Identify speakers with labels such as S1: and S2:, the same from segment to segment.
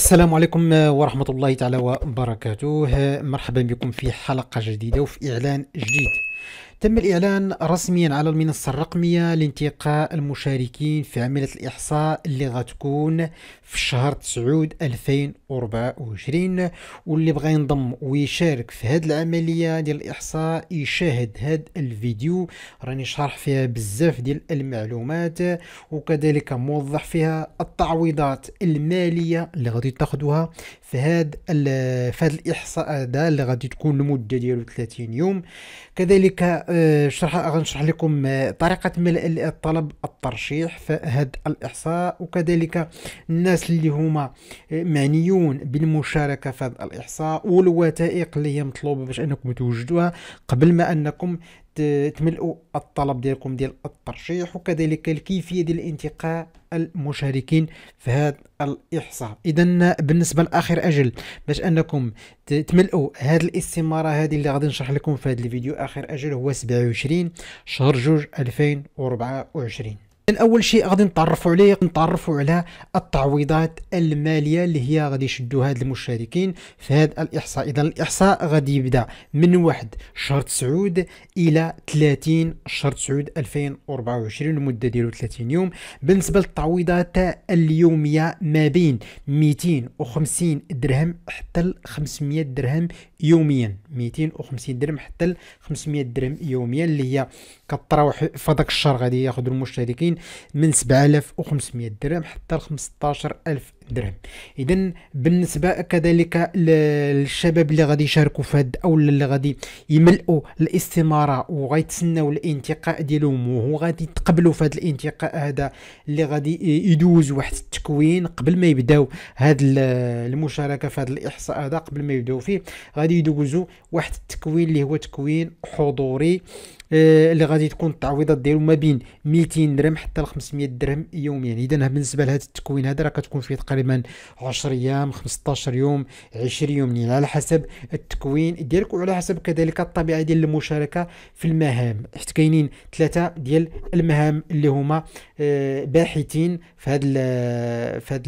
S1: السلام عليكم آه، ورحمة الله تعالى وبركاته آه، مرحبا بكم في حلقة جديدة وفي إعلان جديد تم الإعلان رسميا على المنصة الرقمية لانتقاء المشاركين في عملية الإحصاء اللي غتكون في شهر تسعود 2024 واللي بغى ينضم ويشارك في هذه العملية ديال الإحصاء يشاهد هذا الفيديو راني شارح فيها بزاف ديال المعلومات وكذلك موضح فيها التعويضات المالية اللي غادي تاخدوها في هاد في هاد الاحصاء هذا اللي غادي تكون المده ديالو 30 يوم كذلك آه، شرح غنشرح لكم آه، طريقه ملء طلب الترشيح في هاد الاحصاء وكذلك الناس اللي هما آه، معنيون بالمشاركه في هذا الاحصاء والوثائق اللي هي مطلوبه باش انكم توجدوها قبل ما انكم تملؤوا الطلب ديالكم ديال الترشيح وكذلك الكيفيه ديال انتقاء المشاركين في هذا الاحصاء اذا بالنسبه لاخر اجل باش انكم تملؤوا هذه الاستماره هذه اللي غادي نشرح لكم في هذا الفيديو اخر اجل هو 27 شهر جوج 2024 اول شيء غادي نتعرفوا عليه نتعرفوا على التعويضات الماليه اللي هي غادي يشدوا هاد المشاركين في هذا الاحصاء اذا الاحصاء غادي يبدا من واحد شهر تسعود الى 30 شهر تسعود 2024 المده ديالو 30 يوم بالنسبه للتعويضات اليوميه ما بين 250 درهم حتى ل 500 درهم يوميا 250 درهم حتى ل 500 درهم يوميا اللي هي كتراوح في هذاك الشهر غادي ياخذوا المشاركين من 7500 درهم حتى ل 15000 درهم اذا بالنسبه كذلك للشباب اللي غادي يشاركوا في هاد او اللي غادي يملؤوا الاستماره وغيتسناو الانتقاء ديالهم وهو غادي يتقبلوا في هذا الانتقاء هذا اللي غادي يدوز واحد التكوين قبل ما يبداو هاد المشاركه في هذا الاحصاء هذا قبل ما يبداو فيه غادي يدوزوا واحد التكوين اللي هو تكوين حضوري آه، اللي غادي تكون التعويضات ديالو ما بين 200 درهم حتى ل 500 درهم يوميا يعني اذا بالنسبه لهذا التكوين هذا راه كتكون فيه تقريبا 10 ايام 15 يوم 20 يوم يعني على حسب التكوين ديالك وعلى حسب كذلك الطبيعه ديال المشاركه في المهام حيت كاينين ثلاثه ديال المهام اللي هما آه، باحثين في هذا في هذا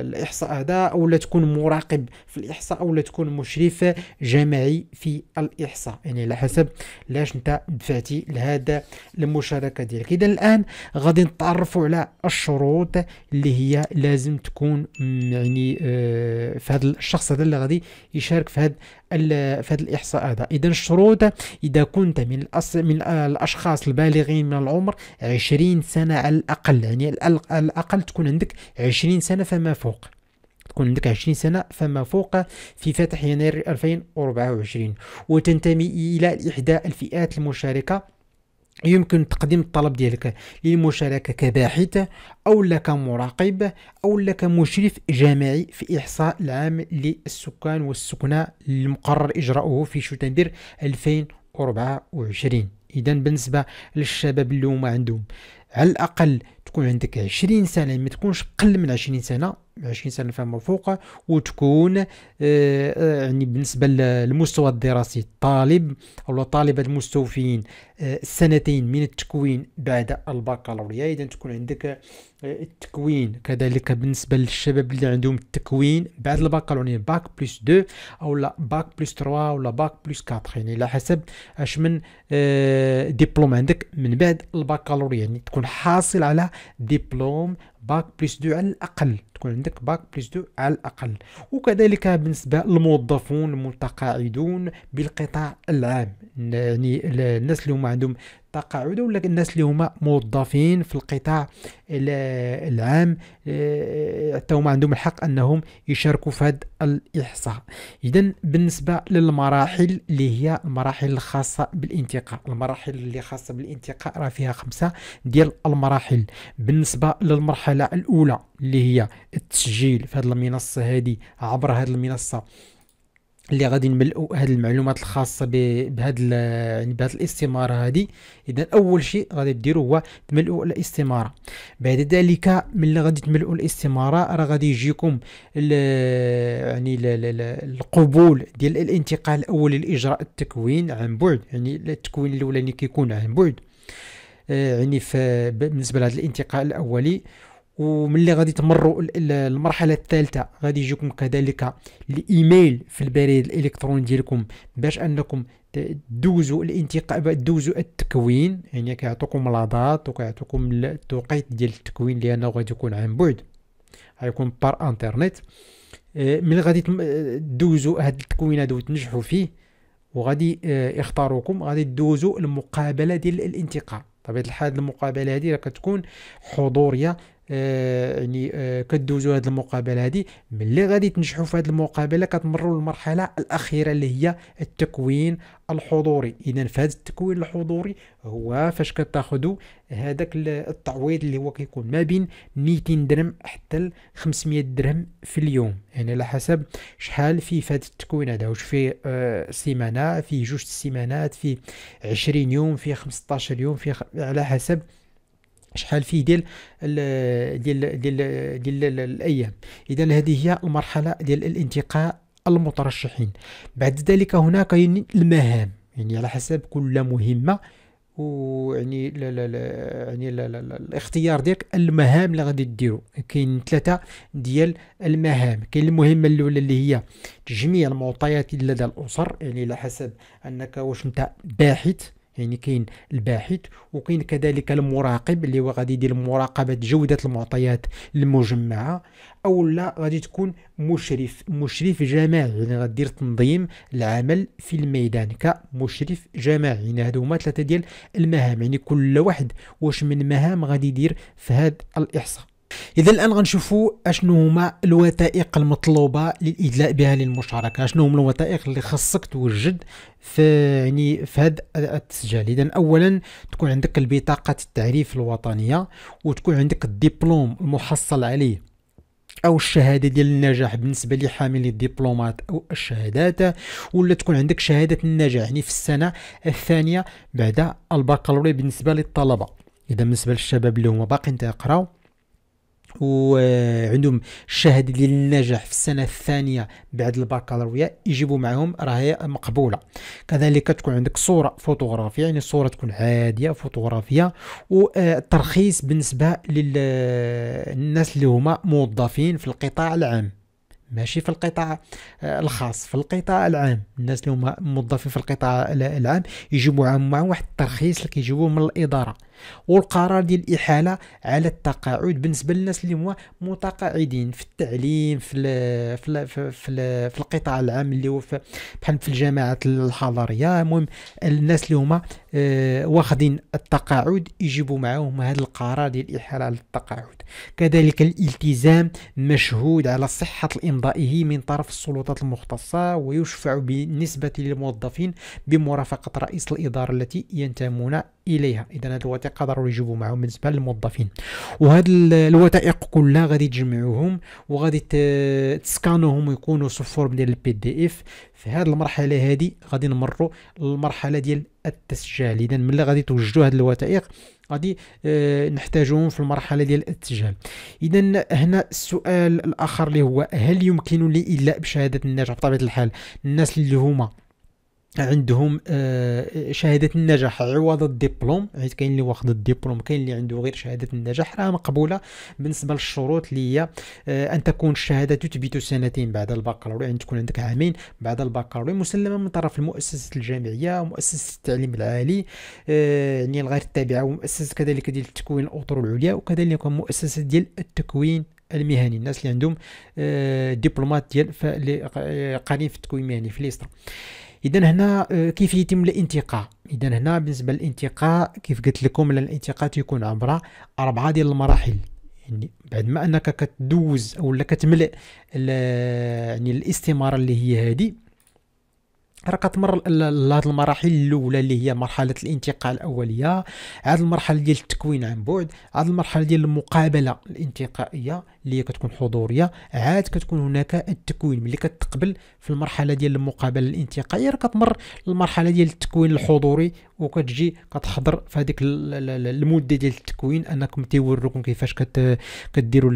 S1: الاحصاء هذا اولا تكون مراقب في الاحصاء اولا تكون مشرف جماعي في الاحصاء يعني على حسب لاش انت فاتي لهذا المشاركه ديالك اذا الان غادي نتعرفوا على الشروط اللي هي لازم تكون يعني آه، في هذا الشخص هذا اللي غادي يشارك في هذا في هذا الاحصاء هذا اذا الشروط اذا كنت من الأص... من آه، الاشخاص البالغين من العمر 20 سنه على الاقل يعني على الاقل تكون عندك 20 سنه فما فوق تكون عندك 20 سنة فما فوق في فتح يناير 2024 وتنتمي إلى إحدى الفئات المشاركة يمكن تقديم الطلب ديالك للمشاركة كباحث أو لك مراقب أو لك مشرف جامعي في إحصاء العام للسكان والسكنة المقرر إجراؤه في شتنبر 2024 إذا بالنسبة للشباب اللي هما عندهم على الأقل تكون عندك 20 سنه ما تكونش قل من 20 سنه 20 سنه فما فوق وتكون آه،, آه يعني بالنسبه للمستوى الدراسي الطالب او طالبه المستوفين آه سنتين من التكوين بعد البكالوريا اذا تكون عندك آه، التكوين كذلك بالنسبه للشباب اللي عندهم التكوين بعد البكالوريا باك بلس 2 او لا باك بلس 3 ولا باك بلس 4 يعني على حسب اش من آه، ديبلوم عندك من بعد البكالوريا يعني تكون حاصل على آه ديبلوم باك بلس دو على الاقل تكون عندك باك بلس دو على الاقل وكذلك بالنسبه للموظفون المتقاعدون بالقطاع العام يعني الناس اللي هما عندهم التقاعد ولا الناس اللي هما موظفين في القطاع العام آه، حتى هما عندهم الحق انهم يشاركوا في هذا الاحصاء اذا بالنسبه للمراحل اللي هي المراحل الخاصه بالانتقاء المراحل اللي خاصه بالانتقاء راه فيها خمسه ديال المراحل بالنسبه للمرحله الاولى اللي هي التسجيل في هذه المنصه هذه عبر هذه المنصه اللي غادي نملؤوا هذه المعلومات الخاصه بهذا يعني بهذا الاستماره هذه اذا اول شيء غادي ديروا هو تملؤوا الاستماره بعد ذلك ملي غادي تملؤوا الاستماره راه غادي يجيكم ال يعني ال القبول ديال الانتقال الاولي لاجراء التكوين عن بعد يعني التكوين الاولاني كيكون عن بعد آه، يعني بالنسبه لهذا الانتقال الاولي وملي غادي تمروا المرحله الثالثه غادي يجيكم كذلك الايميل في البريد الالكتروني ديالكم باش انكم دوزوا الانتقاء دوزوا التكوين يعني كيعطوكم الاضات وكيعطوكم التوقيت ديال التكوين لانه غادي يكون عن بعد غيكون بار انترنت آه، ملي غادي آه، دوزوا هاد التكوين هادو وتنجحوا فيه وغادي آه، يختاروكم غادي دوزوا المقابله ديال الانتقاء طبيعه الحال المقابله هذه كتكون حضوريه آه، يعني آه، كدوزوا هذه المقابله هذه ملي غادي تنجحوا في هذه المقابله كتمروا للمرحله الاخيره اللي هي التكوين الحضوري اذا في هذا التكوين الحضوري هو فاش كتاخذوا هذاك التعويض اللي هو كيكون ما بين 200 درهم حتى ل 500 درهم في اليوم يعني على حسب شحال في فهاد التكوين هذا واش في آه سيمانه في جوج سيمانات في 20 يوم في 15 يوم في خ... على حسب شحال فيه ديال ديال ديال ديال الايام اذا هذه هي المرحله ديال الانتقاء المترشحين بعد ذلك هناك يعني المهام يعني على حسب كل مهمه ويعني لا لا لا يعني لا لا لا الاختيار ديالك المهام اللي غادي ديرو كاين ثلاثه ديال المهام كاين المهمه الاولى اللي هي تجميع المعطيات لدى الاسر يعني على حسب انك واش انت باحث يعني كاين الباحث وكاين كذلك المراقب اللي هو غادي يدير مراقبه جوده المعطيات المجمعه او لا غادي تكون مشرف مشرف جماعي يعني غادير تنظيم العمل في الميدان كمشرف جماعي يعني هادو هما ثلاثه ديال المهام يعني كل واحد واش من مهام غادي يدير في هذا الاحصاء اذا الان غنشوفوا اشنو هما الوثائق المطلوبه للادلاء بها للمشاركه اشنو هما الوثائق اللي خاصك توجد في يعني في هذا التسجيل اذا اولا تكون عندك البطاقه التعريف الوطنيه وتكون عندك الدبلوم المحصل عليه او الشهاده ديال النجاح بالنسبه لحاملي الدبلومات او الشهادات ولا تكون عندك شهاده النجاح يعني في السنه الثانيه بعد البكالوريا بالنسبه للطلبه اذا بالنسبه للشباب اللي هما باقيين تيقراو وعندهم الشهاده ديال النجاح في السنه الثانيه بعد البكالوريا يجيبوا معهم راهي مقبوله كذلك تكون عندك صوره فوتوغرافيه يعني الصوره تكون عاديه فوتوغرافيه والترخيص بالنسبه للناس اللي هما موظفين في القطاع العام ماشي في القطاع آه، الخاص في القطاع العام الناس اللي هما موظفين في القطاع العام يجيبوا معهم واحد الترخيص اللي كيجيبوه من الاداره والقرار ديال الاحاله على التقاعد بالنسبه للناس اللي هما متقاعدين في التعليم في الـ في الـ في, الـ في, في القطاع العام اللي هو بحال في الجامعات الحضاريه المهم الناس اللي هما آه، واخدين التقاعد يجيبوا معاهم هذا القرار ديال الاحاله على التقاعد كذلك الالتزام مشهود على صحه امضائه من طرف السلطات المختصه ويشفع بالنسبه للموظفين بمرافقه رئيس الاداره التي ينتمون اليها اذا هذه الوثائق ضروري يجيبوا معهم بالنسبه للموظفين وهاد الوثائق كلها غادي تجمعوهم وغادي تسكانوهم ويكونوا في فورم ديال البي دي اف في هذه المرحله هذه غادي نمروا للمرحله ديال التسجيل اذا ملي غادي توجدوا هاد الوثائق غادي آه، نحتاجوهم نحتاجهم في المرحله ديال التسجيل اذا هنا السؤال الاخر اللي هو هل يمكن لي الا بشهاده الناجح بطبيعه الحال الناس اللي هما عندهم آه، شهاده النجاح عوض الدبلوم حيت كاين اللي واخد الدبلوم كاين اللي عنده غير شهاده النجاح راه مقبوله بالنسبه للشروط اللي هي آه، ان تكون الشهاده تثبت سنتين بعد البكالوريا يعني تكون عندك عامين بعد البكالوريا مسلمه من طرف المؤسسه الجامعيه ومؤسسه التعليم العالي آه، يعني الغير التابعه ومؤسسه كذلك ديال التكوين الاطر العليا وكذلك مؤسسه ديال التكوين المهني الناس اللي عندهم دبلومات ديال قارين في التكوين المهني في ليسترا اذا هنا آه، كيف يتم الانتقاء اذا هنا بالنسبه للانتقاء كيف قلت لكم الانتقاء تيكون عبر اربعه ديال المراحل يعني بعد ما انك كتدوز او لا كتملئ يعني الاستماره اللي هي هذه راه كتمر لهاد المراحل الاولى اللي هي مرحله الانتقاء الاوليه عاد المرحله ديال التكوين عن بعد عاد المرحله ديال المقابله الانتقائيه اللي كتكون حضوريه عاد كتكون هناك التكوين ملي كتقبل في المرحله ديال المقابله الانتقائيه راه كتمر للمرحله ديال التكوين الحضوري وكتجي كتحضر في هذيك المده ديال التكوين انكم تيوروكم كيفاش كت كديروا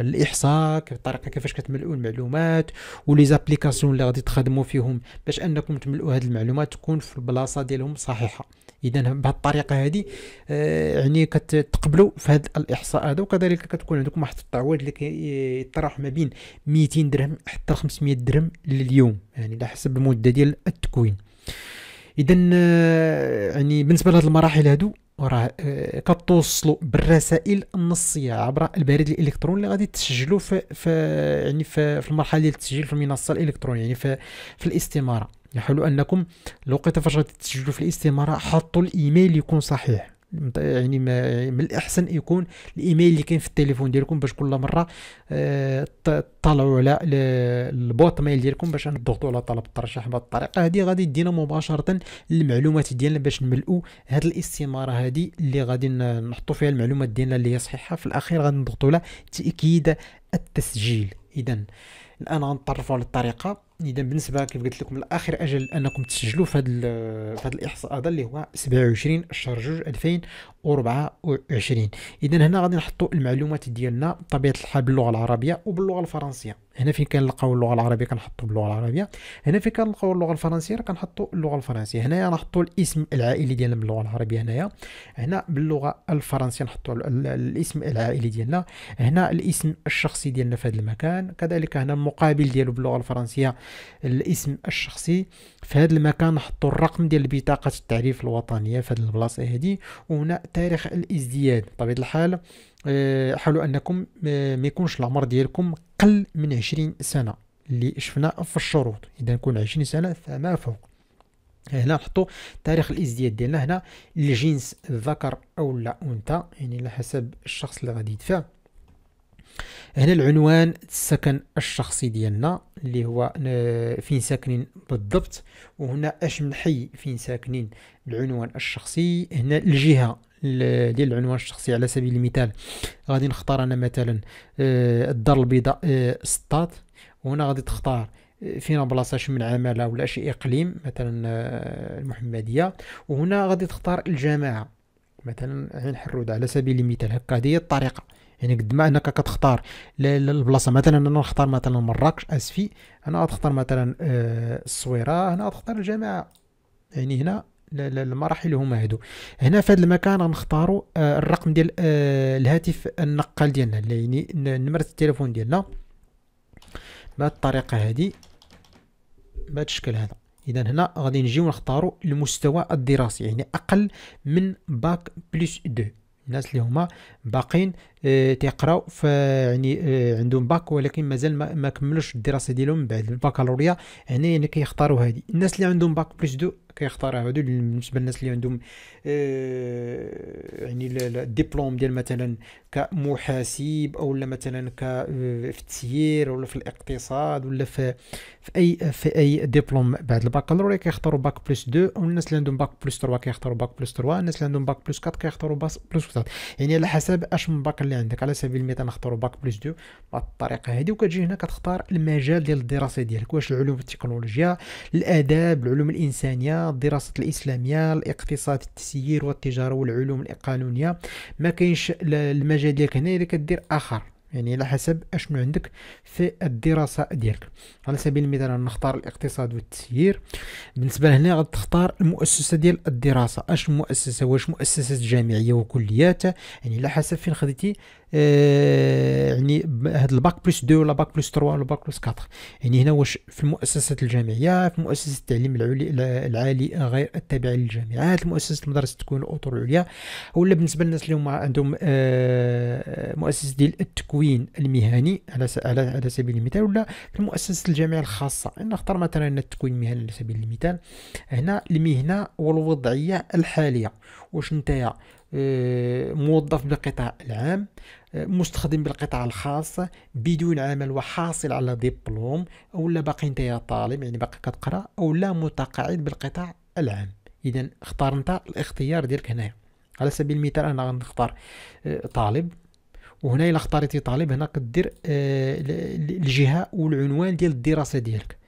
S1: الاحصاء الطريقه كيفاش كتملؤوا المعلومات ولي زابليكاسيون اللي غادي تخدموا فيهم باش انكم تملؤوا هذه المعلومات تكون في البلاصه ديالهم صحيحه اذا بهالطريقه هذه آه، يعني كتقبلوا في هذا الاحصاء هذا وكذلك كتكون عندكم واحد التعويض اللي كيطرح ما بين 200 درهم حتى 500 درهم لليوم يعني على حسب المده ديال التكوين اذا آه، يعني بالنسبه لهاد المراحل هادو راه آه، كتوصلوا بالرسائل النصيه عبر البريد الالكتروني اللي غادي تسجلوا في, في يعني في, في المرحله ديال التسجيل في المنصه الالكترونيه يعني في, في الاستماره يحاولوا انكم لقيت فشل تسجلوا في الاستماره حطوا الايميل يكون صحيح يعني ما من الاحسن يكون الايميل اللي كاين في التليفون ديالكم باش كل مره آه، تطلعوا على البوت ميل ديالكم باش نضغطوا على طلب الترشيح بهذه الطريقه هذه غادي يدينا مباشره المعلومات ديالنا باش نملؤوا هذه الاستماره هذه اللي غادي نحطوا فيها المعلومات ديالنا اللي هي صحيحه في الاخير غادي نضغطوا على تاكيد التسجيل اذا الان غنتطرفوا للطريقه اذا بالنسبه كيف قلت لكم الاخر اجل انكم تسجلوا في هذا في هذا الاحصاء هذا اللي هو 27 شهر 2 2024 اذا هنا غادي نحطوا المعلومات ديالنا بطبيعه الحال باللغه العربيه وباللغه الفرنسيه هنا فين كنلقاو اللغه العربيه كنحطو باللغه العربيه هنا فين كنلقاو اللغه الفرنسيه كنحطو اللغه الفرنسيه هنايا نحطو الاسم العائلي ديالنا باللغه العربيه هنايا هنا باللغه الفرنسيه نحطو الاسم العائلي ديالنا هنا الاسم الشخصي ديالنا في هذا المكان كذلك هنا المقابل ديالو باللغه الفرنسيه الاسم الشخصي في هذا المكان نحطو الرقم ديال بطاقه التعريف الوطنيه في هذه البلاصه هذه وهنا تاريخ الازدياد بطبيعه الحال آه، حاولوا انكم آه، ما يكونش العمر ديالكم قل من 20 سنه اللي شفنا في الشروط اذا يكون 20 سنه فما فوق هنا نحطوا تاريخ الازدياد ديالنا هنا الجنس ذكر او لا انثى يعني على حسب الشخص اللي غادي يدفع هنا العنوان السكن الشخصي ديالنا اللي هو آه، فين ساكنين بالضبط وهنا اش من حي فين ساكنين العنوان الشخصي هنا الجهه ديال العنوان الشخصي على سبيل المثال غادي نختار انا مثلا آه، الدار البيضاء آه، سطات وهنا غادي تختار آه، فينا بلاصه شمن عماله ولا شي اقليم مثلا المحمديه وهنا غادي تختار الجماعه مثلا عين حرود على سبيل المثال هكا هذه هي الطريقه يعني قد ما انك كتختار البلاصه مثلا انا نختار مثلا مراكش اسفي انا غتختار مثلا الصويره هنا غتختار الجماعه يعني هنا المراحل هما هادو هنا في هذا المكان غنختاروا آه، الرقم ديال آه، الهاتف النقال ديالنا يعني نمره التليفون ديالنا بهذه الطريقه هذه بهذا الشكل هذا اذا هنا غادي نجيو نختاروا المستوى الدراسي يعني اقل من باك بلس 2 الناس اللي هما باقين آه، تيقراو يعني آه، عندهم باك ولكن مازال ما, ما كملوش الدراسه ديالهم من بعد الباكالوريا هنا يعني كيختاروا هذه الناس اللي عندهم باك بلس دو كيختاروا هادو بالنسبه للناس اللي عندهم آه، يعني الدبلوم ديال مثلا كمحاسب او لا مثلا ك في التسيير ولا في الاقتصاد ولا في في اي في اي دبلوم بعد الباكالوريا كيختاروا باك بلس 2 والناس اللي عندهم باك بلس 3 كيختاروا باك بلس 3 الناس اللي عندهم باك بلس 4 كيختاروا باك بلس 4 يعني على حسب اش من باك اللي عندك على سبيل المثال نختاروا باك بلس 2 بهذه الطريقه هذه وكتجي هنا كتختار المجال ديال الدراسه ديالك واش العلوم التكنولوجيا الاداب العلوم الانسانيه الدراسات الاسلاميه الاقتصاد التسيير والتجاره والعلوم القانونيه ما كاينش المجال ديالك هنا الا كدير اخر يعني على حسب اشنو عندك في الدراسه ديالك على سبيل المثال نختار الاقتصاد والتسيير بالنسبه لهنا غتختار المؤسسه ديال الدراسه اش المؤسسه واش مؤسسات جامعيه وكليات يعني على حسب فين خديتي آه، يعني هذا الباك بلس 2 ولا باك بلس 3 ولا باك بلس 4 يعني هنا واش في المؤسسات الجامعيه في مؤسسه التعليم العلي العالي غير التابعه للجامعات المؤسسات المدارس تكون الاطر العليا ولا بالنسبه للناس اللي هما عندهم آه، مؤسسه ديال التكوين المهني على على على سبيل المثال ولا في المؤسسه الجامعيه الخاصه نختار مثلا التكوين المهني على سبيل المثال هنا المهنه والوضعيه الحاليه واش نتايا آه، موظف بالقطاع العام مستخدم بالقطاع الخاص بدون عمل وحاصل على دبلوم او لا باقي انت طالب يعني باقي كتقرا او لا متقاعد بالقطاع العام اذا اختار انت الاختيار ديالك هنايا على سبيل المثال انا غنختار آه، طالب وهنا الا اختاريتي طالب هنا كدير آه، الجهه والعنوان ديال الدراسه ديالك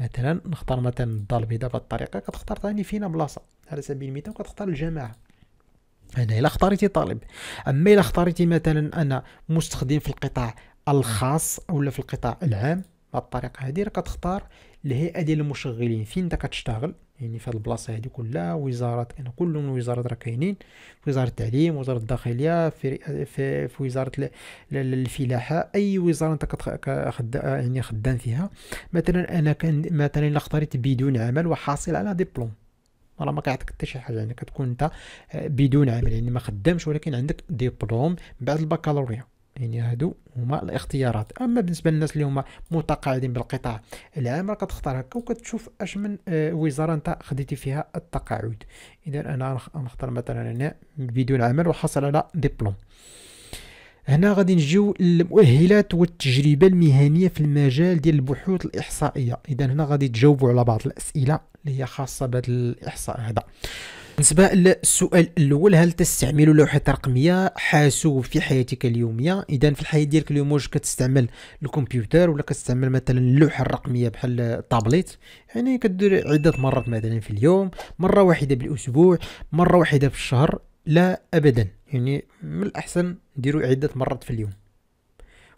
S1: مثلا نختار مثلا الدار البيضاء بهذه الطريقه كتختار ثاني فينا بلاصه على سبيل المثال كتختار الجماعه هنا الا اختاريتي طالب اما الا اختاريتي مثلا انا مستخدم في القطاع الخاص او في القطاع العام بهاد الطريقه هذه راه كتختار الهيئه ديال المشغلين فين انت كتشتغل يعني في هاد البلاصه هادي كلها وزارات يعني كل من الوزارات راه كاينين في وزاره التعليم وزاره الداخليه في في, في وزاره الفلاحه اي وزاره انت كتخد يعني خدام فيها مثلا انا كان مثلا اختاريت بدون عمل وحاصل على دبلوم راه ما كيعطيك حتى شي حاجه يعني كتكون انت آه، بدون عمل يعني ما خدامش ولكن عندك ديبلوم بعد البكالوريا يعني هادو هما الاختيارات اما بالنسبه للناس اللي هما متقاعدين بالقطاع العام راه كتختار هكا وكتشوف اش من آه، وزاره انت خديتي فيها التقاعد اذا انا نختار مثلا هنا بدون عمل وحصل على ديبلوم هنا غادي نجيو للمؤهلات والتجربه المهنيه في المجال ديال البحوث الاحصائيه اذا هنا غادي تجاوبوا على بعض الاسئله اللي هي خاصه بهذا الاحصاء هذا بالنسبه للسؤال الاول هل تستعمل لوحه رقميه حاسوب في حياتك اليوميه اذا في الحياه ديالك اليوم واش كتستعمل الكمبيوتر ولا كتستعمل مثلا اللوحه الرقميه بحال الطابليت يعني كدير عده مرات مثلا في اليوم مره واحده بالاسبوع مره واحده في الشهر لا ابدا يعني من الاحسن ديروا عده مرات في اليوم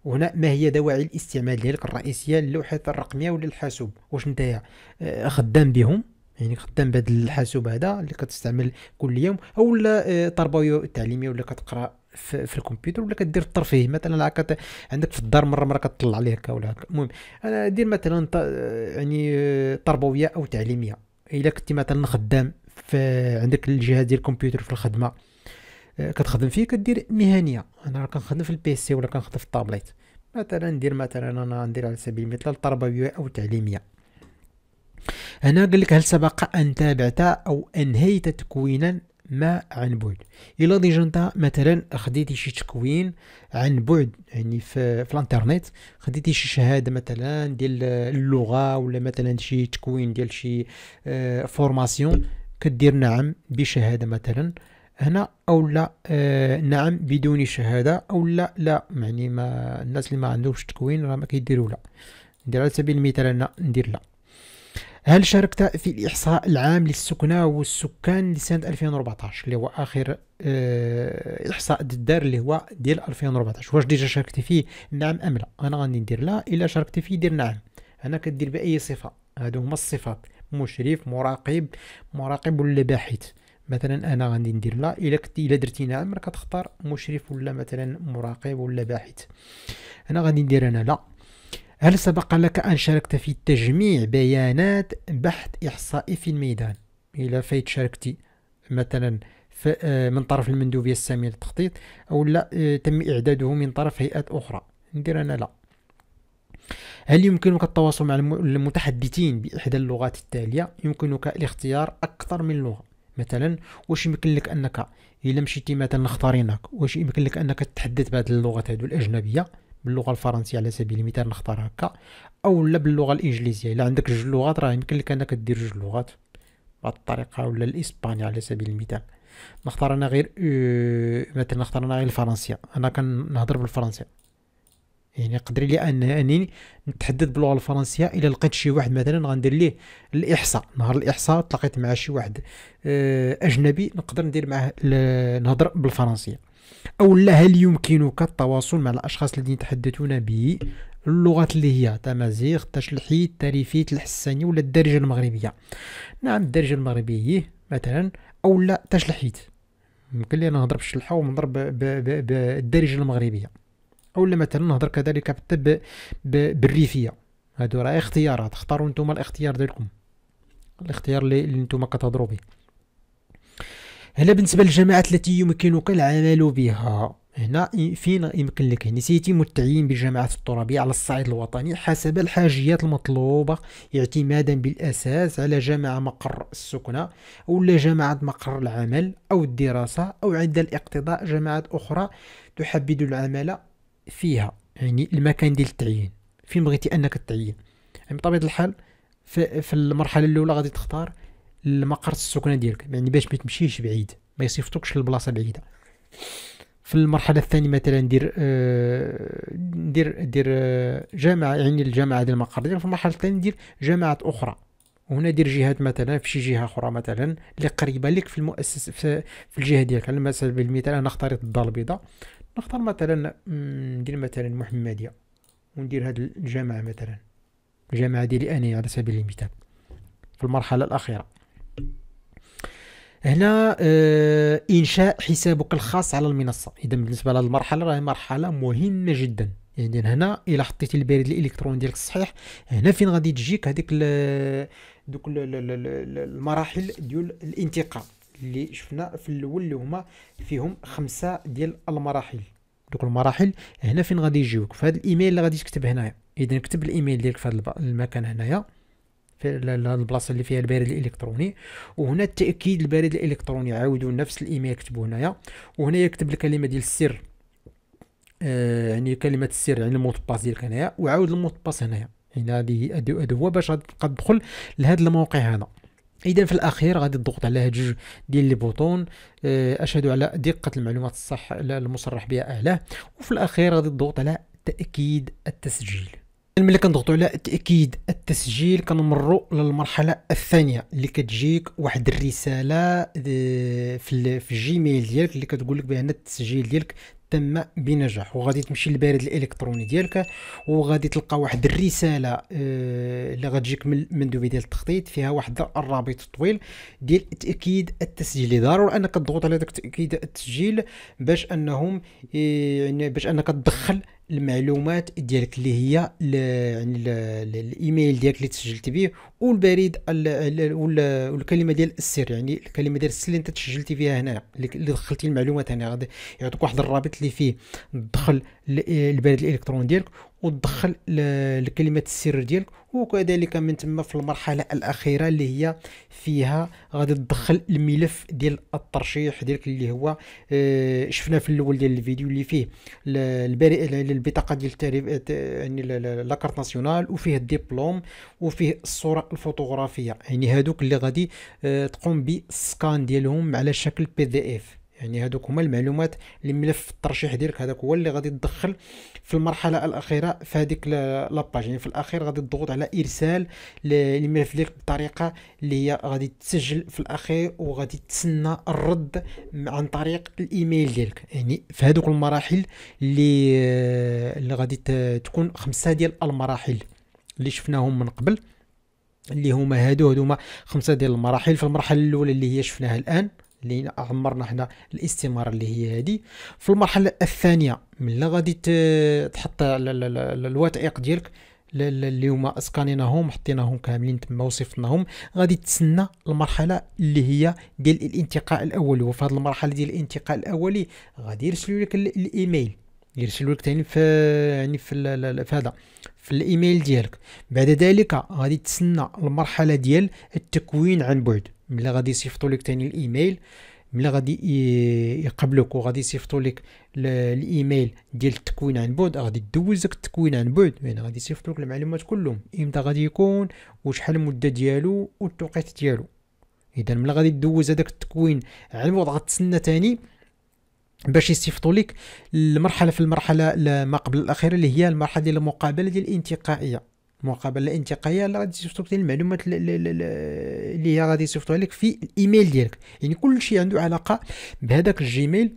S1: وهنا ما هي دواعي الاستعمال ديالك الرئيسيه للوحه الرقميه ولا الحاسوب واش نتايا آه، خدام بهم يعني خدام بهذا الحاسوب هذا اللي كتستعمل كل يوم او لا تربويه آه، تعليميه ولا كتقرا في, الكمبيوتر ولا كدير الترفيه مثلا هكا عندك في الدار مره مره كتطلع عليه هكا ولا هكا المهم انا دير مثلا يعني تربويه آه، او تعليميه الا كنت مثلا خدام في عندك الجهاز ديال الكمبيوتر في الخدمه آه، كتخدم فيه كدير مهنيه انا راه كنخدم في البي سي ولا كنخدم في الطابليت مثلا ندير مثلا انا ندير على سبيل المثال تربويه او تعليميه هنا قال لك هل سبق ان تابعت او انهيت تكوينا ما عن بعد الا ديجا انت مثلا خديتي شي تكوين عن بعد يعني في, في الانترنت خديتي شي شهاده مثلا ديال اللغه ولا مثلا شي تكوين ديال شي فورماسيون آه، كدير نعم بشهاده مثلا هنا او لا آه نعم بدون شهاده او لا لا يعني ما الناس اللي ما عندهمش تكوين راه ما كيديروا لا ندير على سبيل المثال انا ندير لا هل شاركت في الإحصاء العام للسكنى والسكان لسنة 2014 اللي هو آخر آه، إحصاء الدار اللي هو ديال 2014 واش ديجا شاركتي فيه نعم أم لا أنا غادي ندير لا إلا شاركتي فيه دير نعم أنا كدير بأي صفة هادو هما الصفات مشرف مراقب مراقب ولا باحث مثلا انا غادي ندير لا الا كنت الا درتي نعم راك تختار مشرف ولا مثلا مراقب ولا باحث انا غادي ندير انا لا هل سبق لك ان شاركت في تجميع بيانات بحث احصائي في الميدان الا فايت شاركتي مثلا آه، من طرف المندوبيه الساميه للتخطيط او لا آه، تم اعداده من طرف هيئات اخرى ندير انا لا هل يمكنك التواصل مع المتحدثين بإحدى اللغات التالية يمكنك الاختيار أكثر من لغة مثلا واش يمكن لك انك الا مشيتي مثلا نختارينك واش يمكن لك انك تتحدث بهذه اللغات هذو الاجنبيه باللغه الفرنسيه على سبيل المثال نختار هكا او لا باللغه الانجليزيه الا عندك جوج لغات راه يمكن لك انك دير جوج لغات بهذه الطريقه ولا الإسبانية على سبيل المثال نختار انا غير مثلا نختار انا غير الفرنسيه انا كنهضر بالفرنسيه يعني قدري لي انني نتحدد باللغه الفرنسيه الى لقيت شي واحد مثلا غندير ليه الاحصاء نهار الاحصاء تلاقيت مع شي واحد آه، اجنبي نقدر ندير معاه نهضر بالفرنسيه او لا هل يمكنك التواصل مع الاشخاص الذين يتحدثون به اللغات اللي هي تمازيغ تشلحي التريفيت الحساني ولا الدارجه المغربيه نعم الدارجه المغربيه مثلا او لا تشلحيت يمكن لي نهضر بالشلحه ونضرب بالدارجه المغربيه ولا مثلا نهضر كذلك الطب بالريفيه هادو راه اختيارات اختاروا نتوما الاختيار ديالكم الاختيار اللي, نتوما كتهضروا به هنا بالنسبه للجماعات التي يمكنك العمل بها هنا فين يمكن لك يعني سيتم التعيين بالجامعات الترابية على الصعيد الوطني حسب الحاجيات المطلوبة اعتمادا بالأساس على جامعة مقر السكنة أو جامعة مقر العمل أو الدراسة أو عند الاقتضاء جامعات أخرى تحبذ العمل فيها يعني المكان ديال التعيين فين بغيتي انك تعيين يعني بطبيعه الحال في, في المرحله الاولى غادي تختار المقر السكنه ديالك يعني باش ما تمشيش بعيد ما يصيفطوكش لبلاصه بعيده في المرحله الثانيه مثلا دير آه دير دير آه جامعه يعني الجامعه ديال المقر ديالك في المرحله الثانيه دير جامعات اخرى وهنا دير جهات مثلا في شي جهه اخرى مثلا اللي قريبه لك في المؤسس في, في الجهه ديالك على سبيل المثال انا اختاريت الدار البيضاء نختار مثلا ندير مثلا محمديه وندير هاد الجامعه مثلا الجامعه ديالي انا على سبيل المثال في المرحله الاخيره هنا آه انشاء حسابك الخاص على المنصه اذا بالنسبه لهذه المرحله راهي مرحله مهمه جدا يعني هنا الا حطيتي البريد الالكتروني ديالك الصحيح هنا فين غادي تجيك هذيك دوك المراحل ديال الانتقال اللي شفنا في الاول اللي هما فيهم خمسه ديال المراحل دوك المراحل هنا فين غادي يجيوك في هذا الايميل اللي غادي تكتب هنايا اذا كتب الايميل ديالك في هذا المكان هنايا في البلاصه اللي فيها البريد الالكتروني وهنا التاكيد البريد الالكتروني عاودوا نفس الايميل كتبوا هنايا وهنا يكتب الكلمه ديال السر آه يعني كلمه السر يعني المود باس ديالك هنايا وعاود المود باس هنايا يعني هذه هذا هو باش غادي تدخل لهذا الموقع هذا اذا في الاخير غادي تضغط على هاد جوج ديال لي بوطون آه، اشهد على دقه المعلومات الصح المصرح بها اعلاه وفي الاخير غادي تضغط على تاكيد التسجيل ملي كنضغطوا على تاكيد التسجيل كنمروا للمرحله الثانيه اللي كتجيك واحد الرساله آه، في الجيميل ديالك اللي كتقول لك بان التسجيل ديالك تم بنجاح وغادي تمشي للبريد الالكتروني ديالك وغادي تلقى واحد الرساله آه، اللي غتجيك من المندوبيه ديال التخطيط فيها واحد الرابط طويل ديال تاكيد التسجيل ضروري انك تضغط على داك تاكيد التسجيل باش انهم آه، يعني باش انك تدخل المعلومات ديالك اللي هي يعني الايميل ديالك اللي تسجلت به والبريد والكلمه ديال السر يعني الكلمه ديال السر اللي انت تسجلتي فيها هنا اللي دخلتي المعلومات هنا غادي يعطوك واحد الرابط اللي فيه دخل البريد الالكتروني ديالك وتدخل الكلمات السر ديالك وكذلك من تما في المرحله الاخيره اللي هي فيها غادي تدخل الملف ديال الترشيح ديالك اللي هو آه، شفنا في الاول ديال الفيديو اللي فيه البطاقه ديال آه، يعني لاكارت ناسيونال وفيه الدبلوم وفيه الصوره الفوتوغرافيه يعني هادوك اللي غادي آه، تقوم بالسكان ديالهم على شكل بي دي اف يعني هذوك هما المعلومات اللي ملف الترشيح ديالك هذاك هو اللي غادي تدخل في المرحله الاخيره في هذيك لاباج يعني في الاخير غادي تضغط على ارسال الملف ديالك بطريقه اللي هي غادي تسجل في الاخير وغادي تسنى الرد عن طريق الايميل ديالك يعني في هذوك المراحل اللي اللي غادي تكون خمسه ديال المراحل اللي شفناهم من قبل اللي هما هادو هادو هما خمسه ديال المراحل في المرحله الاولى اللي هي شفناها الان اللي عمرنا حنا الاستماره اللي هي هذه في المرحله الثانيه اللي غادي تحط الوثائق ديالك اللي هما اسكانيناهم حطيناهم كاملين تما وصفناهم غادي تسنى المرحله اللي هي ديال الانتقاء الاولي وفي هذه المرحله ديال الانتقاء الاولي غادي يرسلوا لك الايميل يرسلوا لك ثاني في يعني في في هذا في الايميل ديالك بعد ذلك غادي تسنى المرحله ديال التكوين عن بعد ملي غادي يصيفطوا لك ثاني الايميل ملي غادي يقبلوك وغادي يصيفطوا لك الايميل ديال التكوين عن بعد غادي لك التكوين عن بعد يعني غادي يصيفطوا لك المعلومات كلهم امتى غادي يكون وشحال المده ديالو والتوقيت ديالو اذا ملي غادي دوز هذاك التكوين عن بعد غتسنى ثاني باش يصيفطوا لك المرحله في المرحله ما قبل الاخيره اللي هي المرحله ديال المقابله ديال الانتقائيه مقابل الانتقائيه اللي غادي يصيفطوك المعلومات اللي هي غادي تصيفطوها لك في الايميل ديالك يعني كل شيء عنده علاقه بهذاك الجيميل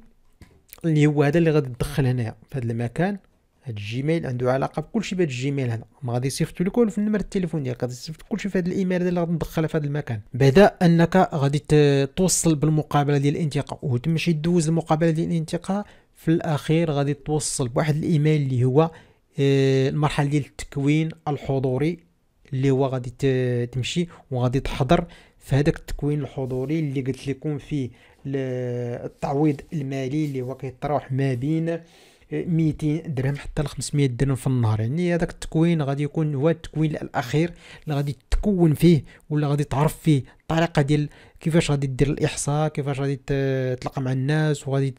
S1: اللي هو هذا اللي غادي تدخل هنايا في هذا المكان هاد الجيميل عنده علاقه بكل شيء بهاد الجيميل هنا ما غادي يصيفطوا لك في النمر التليفون ديالك غادي يصيفط كل شيء في هاد الايميل اللي غادي تدخله في هاد المكان بعدا انك غادي توصل بالمقابله ديال الانتقاء وتمشي دوز المقابله ديال الانتقاء في الاخير غادي توصل بواحد الايميل اللي هو آه، المرحله ديال التكوين الحضوري اللي هو غادي تمشي وغادي تحضر في هذاك التكوين الحضوري اللي قلت لكم فيه التعويض المالي اللي هو كيطرح ما بين 200 درهم حتى ل 500 درهم في النهار يعني هذاك التكوين غادي يكون هو التكوين الاخير اللي غادي تكون فيه ولا غادي تعرف فيه الطريقه ديال كيفاش غادي دير الاحصاء كيفاش غادي تتلاقى مع الناس وغادي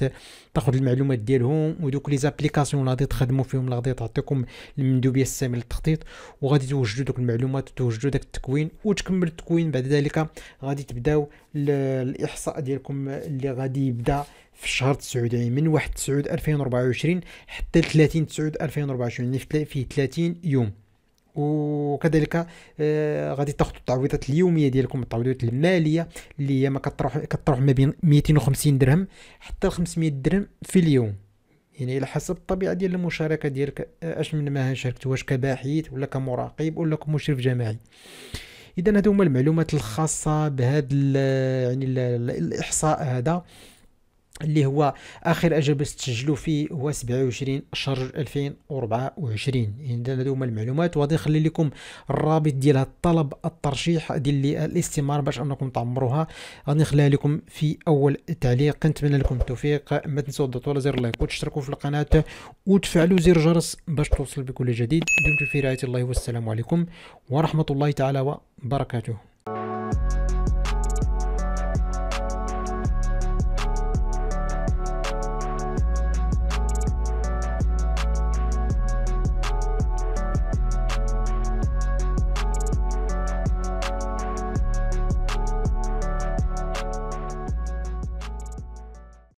S1: تاخذ المعلومات ديالهم ودوك لي زابليكاسيون اللي غادي تخدموا فيهم اللي غادي تعطيكم المندوبيه الساميه للتخطيط وغادي توجدوا دوك المعلومات وتوجدوا داك التكوين وتكمل التكوين بعد ذلك غادي تبداو الاحصاء ديالكم اللي غادي يبدا في الشهر 9 يعني من 1 9 2024 حتى 30 9 2024 يعني في 30 يوم وكذلك آه غادي تاخذوا التعويضات اليوميه ديالكم التعويضات الماليه اللي هي ما كتروح كتروح ما بين 250 درهم حتى 500 درهم في اليوم يعني على حسب الطبيعه ديال المشاركه ديالك آه، اش من ما شاركت واش كباحث ولا كمراقب ولا كمشرف جماعي اذا هادو هما المعلومات الخاصه بهذا يعني الاحصاء هذا اللي هو اخر اجابه تسجلوا فيه هو 27 شهر 2024 اذا هذو هما المعلومات وغادي نخلي لكم الرابط ديال الطلب الترشيح ديال الاستماره باش انكم تعمروها غادي نخليها لكم في اول تعليق كنتمنى لكم التوفيق ما تنسوا تضغطوا على زر اللايك وتشتركوا في القناه وتفعلوا زر الجرس باش توصل بكل جديد دمتم في رعايه الله والسلام عليكم ورحمه الله تعالى وبركاته